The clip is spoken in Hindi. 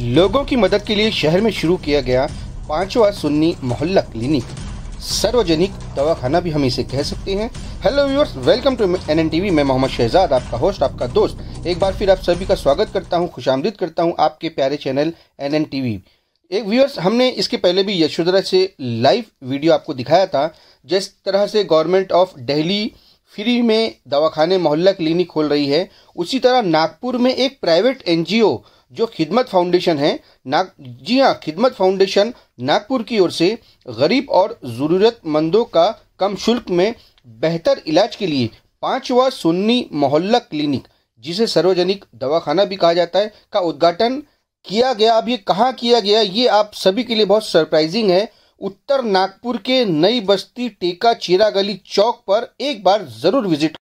लोगों की मदद के लिए शहर में शुरू किया गया पांचवा सुन्नी मोहल्ला क्लिनिक सार्वजनिक दवाखाना भी हम इसे कह सकते हैं hello viewers welcome to N N TV मैं मोहम्मद शहजाद आपका होस्ट आपका दोस्त एक बार फिर आप सभी का स्वागत करता हूं खुश करता हूं आपके प्यारे चैनल एन एन टीवी एक व्यूअर्स हमने इसके पहले भी यशोधरा से लाइव वीडियो आपको दिखाया था जिस तरह से गवर्नमेंट ऑफ डेहली फ्री में दवाखाने मोहल्ला क्लिनिक खोल रही है उसी तरह नागपुर में एक प्राइवेट एन जी जो खिदमत फाउंडेशन है नाग जी हाँ खिदमत फाउंडेशन नागपुर की ओर से गरीब और ज़रूरतमंदों का कम शुल्क में बेहतर इलाज के लिए पांचवा सुन्नी मोहल्ला क्लिनिक जिसे सार्वजनिक दवाखाना भी कहा जाता है का उद्घाटन किया गया अब ये कहाँ किया गया ये आप सभी के लिए बहुत सरप्राइजिंग है उत्तर नागपुर के नई बस्ती टेका चीरा गली चौक पर एक बार ज़रूर विजिट